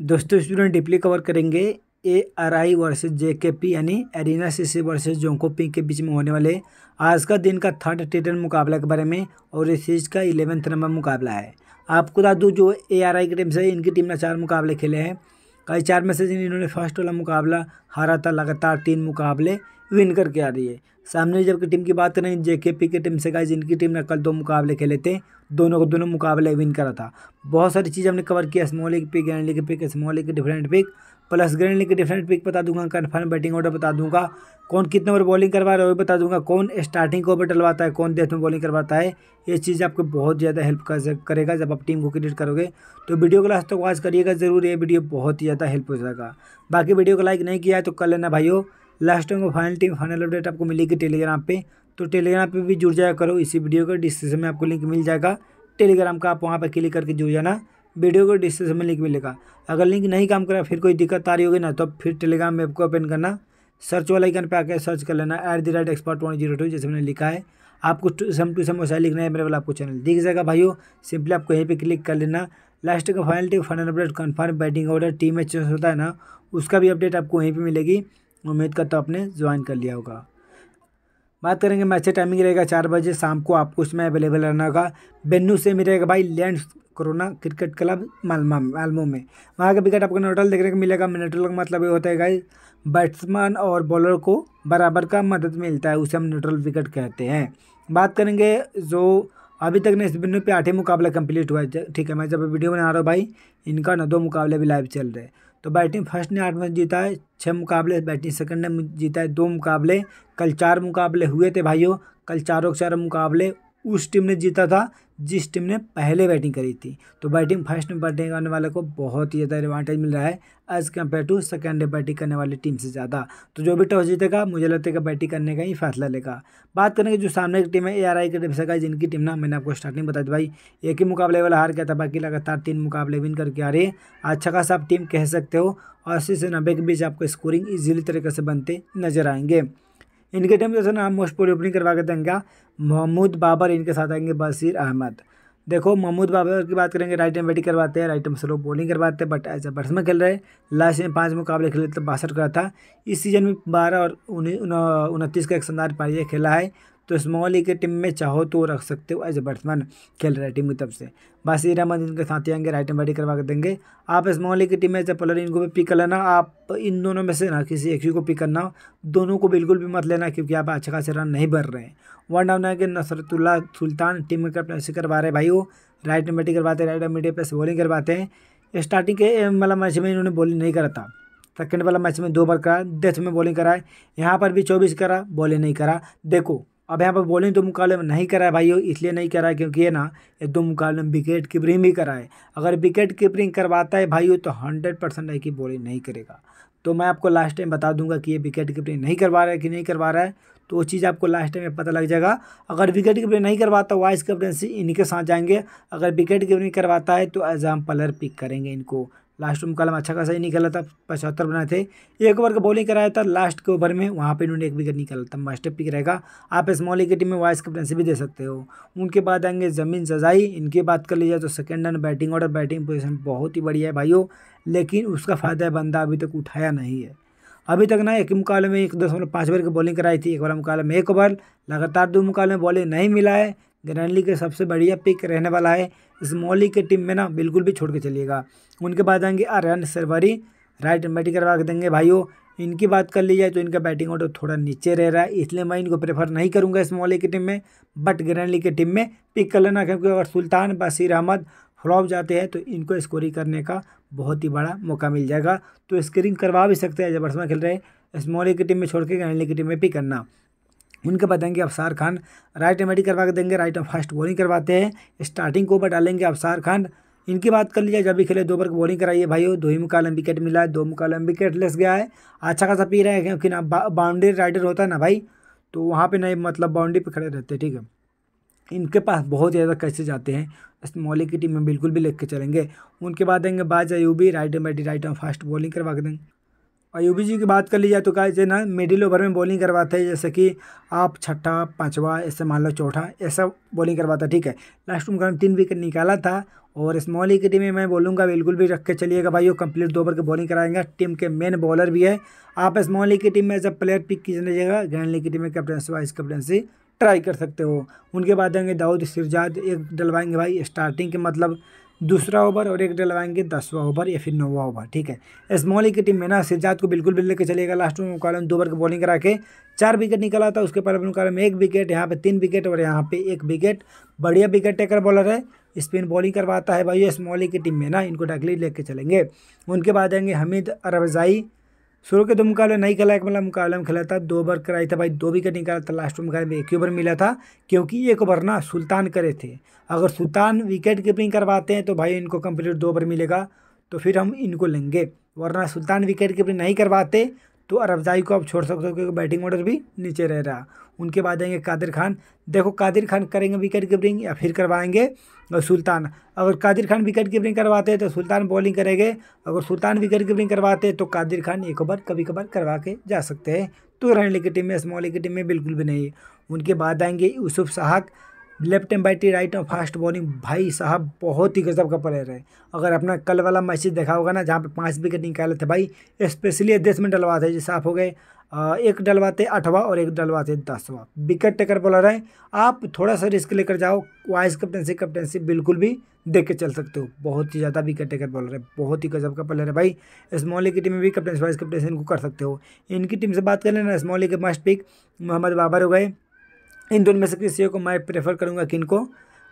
दोस्तों student deeply cover करेंगे A R I versus J K P यानी arena CC versus Jonko P के बीच में होने वाले आज का दिन का थर्ड टी मुकाबला के बारे में और इस सीरीज का इलेवेंथ नंबर मुकाबला है आपको बता दूँ जो ए आर आई की टीम से इनकी टीम ने चार मुकाबले खेले हैं कई चार में से इन्होंने फर्स्ट वाला मुकाबला हारा था लगातार तीन मुकाबले विन करके आ रही है सामने जब की टीम की बात करें पी की टीम से गाइज इनकी टीम ने कल दो मुकाबले खेले थे दोनों को दोनों मुकाबले विन करा था बहुत सारी चीज़ हमने कवर किया स्मॉल एक pick grand league pick small league different pick plus grand league different pick बता दूंगा कन्फर्म बैटिंग ऑर्डर बता दूंगा कौन कितने ओवर बॉलिंग करवा रहा है वो बता दूंगा कौन स्टार्टिंग ओवर डलवाता है कौन डेथ में बॉलिंग करवाता है ये चीज़ आपको बहुत ज़्यादा हेल्प करेगा जब आप टीम को क्रिएट करोगे तो वीडियो को लास्ट तक वॉच करिएगा ज़रूर ये वीडियो बहुत ही ज़्यादा हेल्प हो जाएगा बाकी वीडियो को लाइक नहीं किया है तो कर लेना भाइयों लास्ट को फाइनल टीम फाइनल अपडेट आपको मिलेगी टेलीग्राम पे तो टेलीग्राम पे भी जुड़ जाया करो इसी वीडियो का डिस्क्रिप्शन में आपको लिंक मिल जाएगा टेलीग्राम का आप वहाँ पर क्लिक करके जुड़ जाना वीडियो को डिस्क्रिप्शन में लिंक मिलेगा अगर लिंक नहीं काम करा फिर कोई दिक्कत आ रही होगी ना तो फिर टेलीग्राम ऐप को ओपन करना सर्च वाला आइकन पे आकर सर्च कर लेना at the rate expert one zero two जैसे मैंने लिखा है आपको सम टू सम वैसा लिखना है मेरे वाला आपको चैनल दिख जाएगा भाइयों सिंपली आपको यहीं पे क्लिक कर लेना लास्ट का final team final update confirm batting order team में चेंज होता है ना उसका भी अपडेट आपको यहीं पर मिलेगी उम्मीद करता हूँ आपने ज्वाइन कर लिया होगा बात करेंगे मैच टाइमिंग रहेगा चार बजे शाम को आपको उसमें अवेलेबल रहना होगा बेन्नू से मिलेगा भाई लैंड कोरोना क्रिकेट क्लब मालमा मालमो में वहाँ का विकेट आपको नोटल देखने को मिलेगा न्यूट्रल का मतलब ये होता है गाई बैट्समैन और बॉलर को बराबर का मदद मिलता है उसे हम न्यूट्रल विकेट कहते हैं बात करेंगे जो अभी तक ने इस बिन्नू पे ही मुकाबला कंप्लीट हुआ है ठीक है मैं जब वीडियो बना रहा हूँ भाई इनका ना दो मुकाबले भी लाइव चल रहे हैं तो बैटिंग फर्स्ट ने आठ मैच जीता है छः मुकाबले बैटिंग सेकंड ने जीता है दो मुकाबले कल चार मुकाबले हुए थे भाइयों कल चारों के चारों मुकाबले उस टीम ने जीता था जिस टीम ने पहले बैटिंग करी थी तो बैटिंग फर्स्ट में बैटिंग करने वाले को बहुत ही ज़्यादा एडवांटेज मिल रहा है as compared to second day batting करने वाली टीम से ज़्यादा तो जो भी टॉस जीतेगा मुझे लगता है कि बैटिंग करने का ही फैसला लेगा बात करेंगे जो सामने की टीम है ए आर आई की टीम से जिनकी टीम ना मैंने आपको स्टार्टिंग बताया भाई एक ही मुकाबले वाला हार गया था बाकी लगातार तीन मुकाबले विन करके आ रही है अच्छा खासा आप टीम कह सकते हो अस्सी से नब्बे के बीच आपको स्कोरिंग ईजिली तरीके से बनते नजर आएंगे इनके टाइम जैसे ना हम मोस्ट प्रोबली ओपनिंग करवा के देंगे हाँ। महमूद बाबर इनके साथ आएंगे बसीर अहमद देखो महमूद बाबर की बात करेंगे राइट टाइम बैटिंग करवाते हैं राइट टाइम स्लो बॉलिंग करवाते हैं बट एज ए बैट्समैन खेल रहे लास्ट में पाँच मुकाबले खेले तो बासठ का था इस सीजन में बारह और उनतीस का एक शानदार पारिया खेला है तो स्मॉल ई के टीम में चाहो तो रख सकते हो एज ए बैट्समैन खेल रहे टीम की तरफ से बासी अहमद इनके साथ ही आएंगे राइट एंड बैटिंग करवा के देंगे आप स्मॉल ई की टीम में ए पलर इनको भी पिक कर लेना आप इन दोनों में से ना किसी एक ही को पिक करना दोनों को बिल्कुल भी मत लेना क्योंकि आप अच्छे खासे रन नहीं भर रहे हैं वन डाउन आगे नसरतुल्ला सुल्तान टीम में कैप्टनसी करवा रहे भाई वो राइट एंड बैटिंग करवाते हैं राइट एंड मीडिया पर बॉलिंग करवाते हैं स्टार्टिंग के वाला मैच में इन्होंने बॉलिंग नहीं करा था सेकेंड वाला मैच में दो बार करा डेथ में बॉलिंग कराए यहाँ पर भी चौबीस करा बॉलिंग नहीं करा देखो अब यहाँ पर बॉलिंग तो मुकाबले में नहीं कराए भाई इसलिए नहीं कराए क्योंकि ये ना एक दो मुकाबले में विकेट कीपरिंग भी कराए अगर विकेट कीपरिंग करवाता है भाई तो हंड्रेड परसेंट है कि बॉलिंग नहीं करेगा तो मैं आपको लास्ट टाइम बता दूंगा कि ये विकेट कीपरिंग नहीं करवा रहा है कि नहीं करवा रहा है तो वो चीज़ आपको लास्ट टाइम में पता लग जाएगा अगर विकेट कीपरिंग नहीं करवाता वाइस कैप्टनसी इनके साथ जाएंगे अगर विकेट कीपरिंग करवाता है तो एज पलर पिक करेंगे इनको लास्ट में कलम अच्छा खासा ही निकला था पचहत्तर बनाए थे एक ओवर का बॉलिंग कराया था लास्ट के ओवर में वहाँ पे इन्होंने एक विकेट निकाला था मास्टर पिक रहेगा आप की टीम में वाइस कैप्टनसी भी दे सकते हो उनके बाद आएंगे जमीन सजाई इनकी बात कर लीजिए तो second run batting order batting position बहुत ही बढ़िया है भाईयों लेकिन उसका फ़ायदा बंदा अभी तक उठाया नहीं है अभी तक ना एक मुकाबले में एक दशमलव पाँच ओवर की बॉलिंग कराई थी एक बार मुकाबले में एक ओवर लगातार दो मुकाबले में बॉलिंग नहीं मिला है ग्रैंडली के सबसे बढ़िया पिक रहने वाला है स्मॉली के टीम में ना बिल्कुल भी छोड़ के चलिएगा उनके बाद आएंगे आर्यन सरवरी राइट बैटिंग करवा के देंगे भाइयों इनकी बात कर ली जाए तो इनका बैटिंग ऑर्डर थोड़ा नीचे रह रहा है इसलिए मैं इनको प्रेफर नहीं करूँगा स्मॉली की टीम में बट ग्रैंडली की टीम में पिक कर लेना क्योंकि अगर सुल्तान बसर अहमद फ्लॉप जाते हैं तो इनको स्कोरिंग करने का बहुत ही बड़ा मौका मिल जाएगा तो स्कोरिंग करवा भी सकते हैं जब खेल रहे हैं स्मॉली की टीम में छोड़ के ग्रैंडली की टीम में पिक करना उनके बाद देंगे अफसार खान राइट एम करवा के देंगे राइट फास्ट बॉलिंग करवाते हैं स्टार्टिंग को ओवर डालेंगे अफसार खान इनकी बात कर लीजिए जब भी खेले दो ओवर की बॉलिंग कराइए भाई दो ही मुकालम विकेट मिला है दो मुकालम विकेट लेस गया है अच्छा खासा पी रहा है क्योंकि ना बाउंड्री राइडर होता है ना भाई तो वहाँ पर नहीं मतलब बाउंड्री पर खड़े रहते हैं ठीक है इनके पास बहुत ज़्यादा कैसे जाते हैं इस मौलिक की टीम में बिल्कुल भी लेके चलेंगे उनके बाद देंगे यू भी right arm bat right arm fast bowling करवा के देंगे और यूवी जी की बात कर ली जाए तो क्या जो ना मिडिल ओवर में बॉलिंग करवाते हैं जैसे कि आप छठा पाँचवा ऐसे मान लो चौथा ऐसा बॉलिंग करवाता ठीक है लास्ट में उनका तीन विकेट निकाला था और स्मॉल ही की टीम में मैं बोलूँगा बिल्कुल भी रख के चलिएगा भाई वो कंप्लीट दो ओवर के बॉलिंग कराएंगे टीम के मेन बॉलर भी है आप स्मॉल लीग की टीम में एज अ प्लेयर पिक की लीजिएगा ग्रैंड लीग की टीम में कैप्टनसी वाइस कैप्टनसी ट्राई कर सकते हो उनके बाद आएंगे दाऊद सिरजाद एक डलवाएंगे भाई स्टार्टिंग के मतलब दूसरा ओवर और एक डे लगाएंगे दसवां ओवर या फिर नौवा ओवर ठीक है स्मॉल की टीम में ना सिद्धार्थ को बिल्कुल भी लेकर चलेगा लास्ट में मुकाबले में दो ओवर की बॉलिंग करा के चार विकेट निकला था उसके पर मुकाबले में एक विकेट यहाँ पे तीन विकेट और यहाँ पे एक विकेट बढ़िया विकेट टेकर बॉलर है स्पिन बॉलिंग करवाता है भाई स्मॉली की टीम में ना इनको डगली लेके चलेंगे उनके बाद आएंगे हमीद अरबजाई शुरू के दो मुकाबले नहीं खेला एक मतलब मुकाबले में खेला था दो ओवर कराई था भाई दो विकेट निकाला था लास्ट मुकाबले में एक ही ओवर मिला था क्योंकि एक ओवर ना सुल्तान करे थे अगर सुल्तान विकेट कीपिंग करवाते हैं तो भाई इनको कंप्लीट दो ओवर मिलेगा तो फिर हम इनको लेंगे वरना सुल्तान विकेट कीपिंग नहीं करवाते तो अरबजाई को आप छोड़ सकते हो क्योंकि बैटिंग ऑर्डर भी नीचे रह रहा उनके बाद आएंगे कादिर खान देखो कादिर खान करेंगे विकेट कीपरिंग या फिर करवाएंगे सुल्तान अगर कादिर खान विकेट कीपरिंग करवाते हैं तो सुल्तान बॉलिंग करेंगे अगर सुल्तान विकेट कीपरिंग करवाते हैं तो कादिर खान एक ओवर कभी कभार करवा के जा सकते हैं तो रणली की टीम में स्मॉल की टीम में बिल्कुल भी नहीं उनके बाद आएंगे यूसुफ साहक लेफ्ट एंड बैटी राइट और फास्ट बॉलिंग भाई साहब बहुत ही गजब का प्लेयर है अगर अपना कल वाला मैच देखा होगा ना जहाँ पे पांच विकेट निकाले थे भाई स्पेशली देश में डलवाते जैसे साफ हो गए एक डलवाते आठवा और एक डलवाते दसवा विकेट टेकर बॉलर है आप थोड़ा सा रिस्क लेकर जाओ वाइस कैप्टनसी कैप्टनसी बिल्कुल भी देख के चल सकते हो बहुत ही ज़्यादा विकेट टेकर बॉलर है बहुत ही गजब का प्लेयर है भाई स्मॉली की टीम में भी कैप्टनसी वाइस कैप्टनसी इनको कर सकते हो इनकी टीम से बात कर लेना स्मॉली के मस्ट पिक मोहम्मद बाबर हो गए इन दोनों में से किसी को मैं प्रेफर करूँगा किन को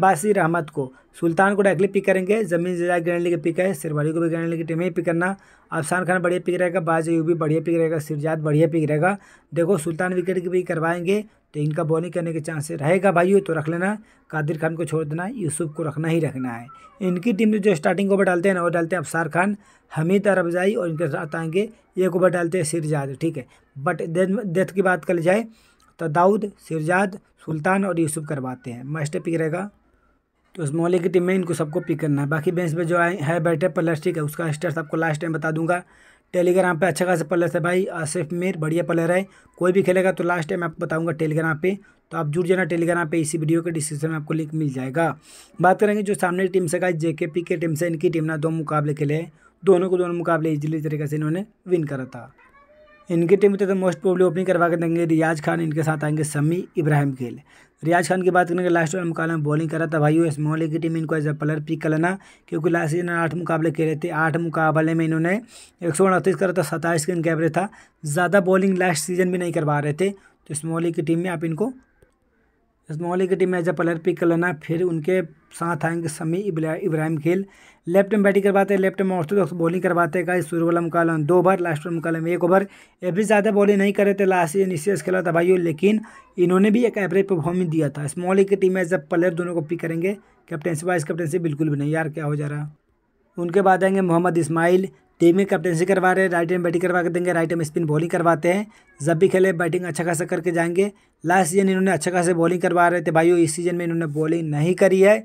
बासिर अहमद को सुल्तान को डायरेक्टली पिक करेंगे जमीन जजा गिरने लेके पिक है शेरवाड़ी को भी गिरने लेके टीम ही पिक करना अफसान खान बढ़िया पिक रहेगा बाज भी बढ़िया पिक रहेगा सिरजाद बढ़िया पिक रहेगा देखो सुल्तान विकेट की भी करवाएंगे तो इनका बॉलिंग करने के चांस रहेगा भाई तो रख लेना कादिर खान को छोड़ देना यूसुफ को रखना ही रखना है इनकी टीम में जो स्टार्टिंग ओवर डालते हैं ना वो डालते हैं अफसार खान हमीद अरबजाई और इनके साथ आएंगे एक ओवर डालते हैं सिरजाद ठीक है बट डेथ की बात कर जाए तो दाऊद सिरजाद सुल्तान और यूसुफ करवाते हैं मास्टर पिक रहेगा तो उस मोहल्ले की टीम में इनको सबको पिक करना है बाकी बेंच में जो आए है बैठे ठीक है उसका स्टेटस आपको लास्ट टाइम बता दूंगा टेलीग्राम पे अच्छा खासा प्लेयर है भाई आसिफ मीर बढ़िया प्लेयर है कोई भी खेलेगा तो लास्ट टाइम आपको बताऊंगा टेलीग्राम पे तो आप जुड़ जाना टेलीग्राम पे इसी वीडियो के डिस्क्रिप्शन में आपको लिंक मिल जाएगा बात करेंगे जो सामने की टीम से का जेके पी के टीम से इनकी टीम ने दो मुकाबले खेले हैं दोनों को दोनों मुकाबले इजीली तरीके से इन्होंने विन करा था इनके टीम में तो मोस्ट प्रॉब्लली ओपनिंग करवा के देंगे रियाज खान इनके साथ आएंगे समी इब्राहिम गेल रियाज खान की बात करेंगे लास्ट ओवर मुकाबले में बॉलिंग करा था भाई स्मॉल की टीम इनको एज ए प्लेयर पिक कर लेना क्योंकि लास्ट सीजन आठ मुकाबले खेले थे आठ मुकाबले में इन्होंने एक सौ उनतीस करा था सत्ताईस का इनका एवरेज था ज़्यादा बॉलिंग लास्ट सीजन भी नहीं करवा रहे थे तो स्मॉल की टीम में आप इनको इस्माल की टीम में एज ए प्लेयर पिक कर लेना फिर उनके साथ आएंगे समी इब्राहिम खेल लेफ्ट में बैटिंग करवाते हैं लेफ्ट में ऑर्थोडॉक्स बॉलिंग करवाते हैं गाइस सूर्य वाला मुकाबला दो ओवर लास्ट वाला मुकाबला में एक ओवर एवरेज ज़्यादा बॉलिंग नहीं करे थे लास्ट सीजन इसी खेला था भाई लेकिन इन्होंने भी एक एवरेज परफॉर्मेंस दिया था स्मॉल की टीम में एज ए प्लेयर दोनों को पिक करेंगे कैप्टनसी वाइस कैप्टनसी बिल्कुल भी नहीं यार क्या हो जा रहा उनके बाद आएंगे मोहम्मद इसमाइल टीम में कैप्टनसी करवा रहे हैं राइट हैंड बैटिंग करवा के देंगे राइट हैंड स्पिन बॉलिंग करवाते हैं जब भी खेले बैटिंग अच्छा खासा करके जाएंगे लास्ट सीजन इन्होंने अच्छा खासा बॉलिंग करवा रहे थे भाइयों इस सीजन में इन्होंने बॉलिंग नहीं करी है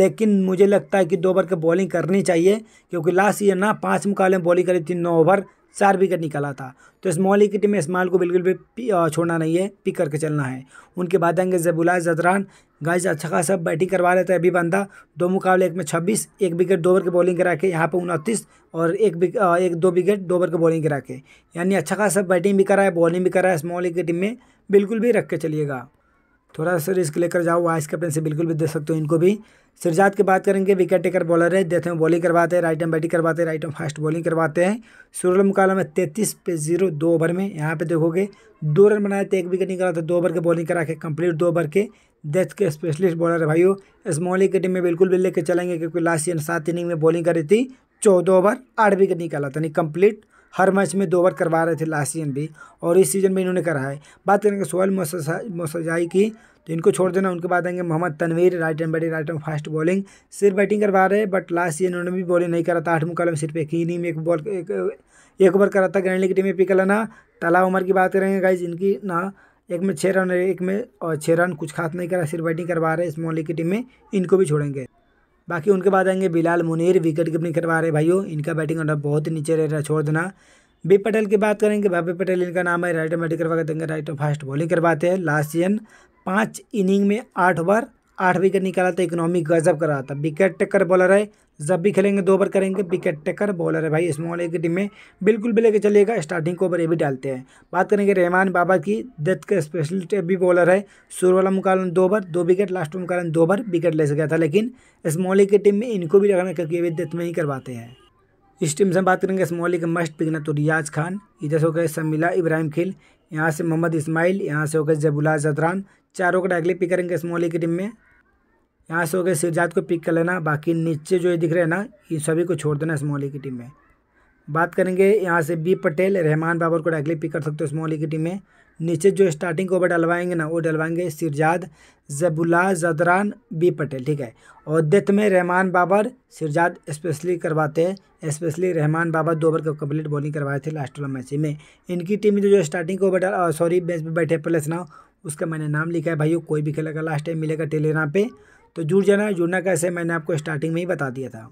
लेकिन मुझे लगता है कि दो ओवर के बॉलिंग करनी चाहिए क्योंकि लास्ट सीजन ना पाँच मुकाबले में बॉलिंग करी थी नौ ओवर चार विकेट निकाला था तो स्मॉल टीम में स्मॉल को बिल्कुल भी छोड़ना नहीं है पिक करके चलना है उनके बाद आएंगे जबुला जदरान गाइज अच्छा खासा बैटिंग करवा रहे थे अभी बंदा दो मुकाबले एक में छब्बीस एक विकेट दो ओवर की बॉलिंग करा के यहाँ पर उनतीस और एक एक दो विकेट दो ओवर के बॉलिंग करा के यानी अच्छा खासा बैटिंग भी करा है बॉलिंग भी करा है स्मॉल टीम में बिल्कुल भी रख के चलिएगा थोड़ा सा रिस्क लेकर जाओ वाइस कैप्टन से बिल्कुल भी दे सकते हो इनको भी सिरजात की बात करेंगे विकेट टेकर बॉलर है देते में बॉलिंग करवाते हैं राइट एम बैटिंग करवाते हैं राइट एम फास्ट बॉलिंग करवाते हैं सूर्य मुकाला में तैंतीस पे जीरो दो ओवर में यहाँ पे देखोगे दो रन बनाए थे एक विकेट निकाला था दो ओवर के बॉलिंग करा के कंप्लीट दो ओवर के देश के स्पेशलिस्ट बॉलर है भाई इस मॉलिंग की टीम में बिल्कुल भी लेकर चलेंगे क्योंकि लास्ट ईयर सात इनिंग में बॉलिंग करी थी चौदह ओवर आठ विकेट निकाला था नहीं कंप्लीट हर मैच में दो ओवर करवा रहे थे लास्ट सीजन भी और इस सीज़न में इन्होंने करा है बात करेंगे सोहेल मोसजाई की तो इनको छोड़ देना उनके बाद आएंगे Mohammad Tanveer right hand batting right hand fast bowling सिर्फ बैटिंग करवा रहे हैं बट लास्ट सीजन उन्होंने भी बॉलिंग नहीं करा था आठ मुकाल सिर्फ एक ही नहीं एक बॉल एक ओवर करा था ग्रैंडली की टीम में लाना तला उमर की बात करेंगे गाइज इनकी ना एक में छः रन एक में और छः रन कुछ खास नहीं करा सिर्फ बैटिंग करवा रहे हैं इस मोहल्ले की टीम में इनको भी छोड़ेंगे बाकी उनके बाद आएंगे बिलाल मुनीर विकेट कीपिंग करवा रहे भाइयों इनका बैटिंग ऑर्डर बहुत ही नीचे रह रहा छोड़ देना बी पटेल की बात करेंगे भाभी पटेल इनका नाम है राइट बैटिंग करवा देंगे राइट फास्ट बॉलिंग करवाते हैं लास्ट सीजन पाँच इनिंग में आठ ओवर आठ विकेट निकाला था तो इकोनॉमी गजब कर रहा था विकेट टेकर बॉलर है जब भी खेलेंगे दो ओवर करेंगे विकेट टेकर बॉलर है भाई स्मॉल ए की टीम में बिल्कुल भी लेके चलेगा स्टार्टिंग ओवर ये भी डालते हैं बात करेंगे रहमान बाबा की डेथ का स्पेशलिस्ट भी बॉलर है शुरू वाला मुकाबला दो ओवर दो विकेट लास्ट मुकाबला दो ओवर विकेट ले सकता था लेकिन स्मॉल ए की टीम में इनको भी रखना क्योंकि अभी डेथ में ही करवाते हैं इस टीम से हम बात करेंगे स्मॉल के मस्ट पिकना तो रियाज खान इधर से हो गए शमीला इब्राहिम खिल यहाँ से मोहम्मद इस्माइल यहाँ से हो गए जबुला जदरान चारों को डायरेक्टली पिक करेंगे स्मॉल की टीम में यहाँ से हो गए शिवजात को पिक कर लेना बाकी नीचे जो ये दिख रहे हैं ना ये सभी को छोड़ देना स्मॉल की टीम में बात करेंगे यहाँ से बी पटेल रहमान बाबर को डायरेक्टली पिक कर सकते हो स्मॉल की टीम में नीचे जो स्टार्टिंग ओवर डलवाएंगे ना वो डलवाएंगे सिरजाद जबुला जदरान बी पटेल ठीक है और डेथ में रहमान बाबर सिरजाद स्पेशली करवाते हैं स्पेशली रहमान बाबर दो ओवर का कम्प्लीट बॉलिंग करवाए थे लास्ट वाला मैच में इनकी टीम में जो, जो स्टार्टिंग ओवर सॉरी बेंच पर बैठे प्लेस ना उसका मैंने नाम लिखा है भाइयों कोई भी खेला का लास्ट टाइम मिलेगा टेलीग्राम पे तो जुड़ जाना जुड़ना कैसे मैंने आपको स्टार्टिंग में ही बता दिया था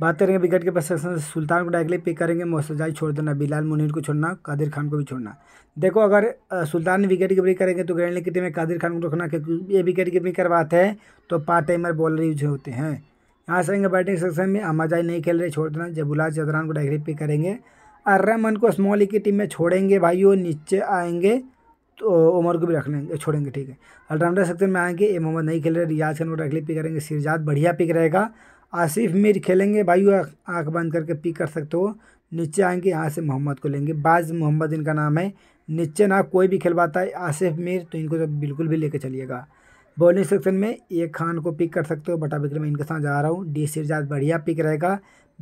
बात करेंगे विकेट के पास से सुल्तान को डायरेक्टली पिक करेंगे मोसजाई छोड़ देना बिलाल मुनीर को छोड़ना कादिर खान को भी छोड़ना देखो अगर सुल्तान ने विकेट कीपिंग करेंगे तो ग्रैंड लीग में कादिर खान को रखना क्योंकि ये विकेट कीपिंग करवाते हैं तो पार्ट टाइमर बॉलर यूज होते हैं यहाँ से बैटिंग सेक्शन में अमाजाई नहीं खेल रहे छोड़ देना जबुलाज जदरान को डायरेक्टली पिक करेंगे अर्रमन को स्मॉल ई e की टीम में छोड़ेंगे भाई वो नीचे आएंगे तो उमर को भी रख लेंगे छोड़ेंगे ठीक है अल्टरनेटर सेक्शन में आएंगे ए मोहम्मद नहीं खेल रहे रियाज खान को रख पिक करेंगे सिरजाद बढ़िया पिक रहेगा आसिफ मीर खेलेंगे भाई वो आँख बंद करके पिक कर सकते हो नीचे आएंगे यहाँ से मोहम्मद को लेंगे बाज़ मोहम्मद इनका नाम है नीचे ना कोई भी खेलवाता है आसिफ मीर तो इनको तो बिल्कुल भी लेके चलिएगा बॉलिंग सेक्शन में एक खान को पिक कर सकते हो बटा विक्रम इनके साथ जा रहा हूँ डी सिरजाद बढ़िया पिक रहेगा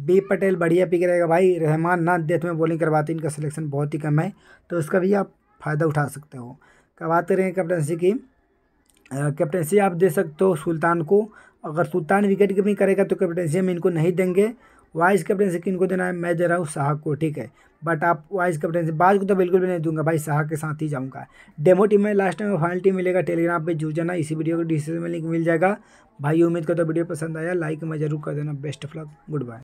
बी पटेल बढ़िया पिक रहेगा भाई रहमान ना डेथ में बॉलिंग करवाते इनका सिलेक्शन बहुत ही कम है तो इसका भी आप फ़ायदा उठा सकते हो क्या बात करें कैप्टनसी की कैप्टनसी आप दे सकते हो सुल्तान को अगर सुल्तान विकेट कीपिंग करेगा तो कैप्टनसी हम इनको नहीं देंगे वाइस कैप्टनसी को देना है मैं दे रहा हूँ शाह को ठीक है बट आप वाइस कैप्टनसी बाज को तो बिल्कुल भी नहीं दूंगा भाई शाह के साथ ही जाऊँगा डेमो टीम में लास्ट टाइम फाइनल टीम मिलेगा टेलीग्राम पे जुड़ जाना इसी वीडियो को डिस्क्रिप्शन में लिंक मिल जाएगा भाई उम्मीद करता तो वीडियो पसंद आया लाइक में जरूर कर देना best of luck good bye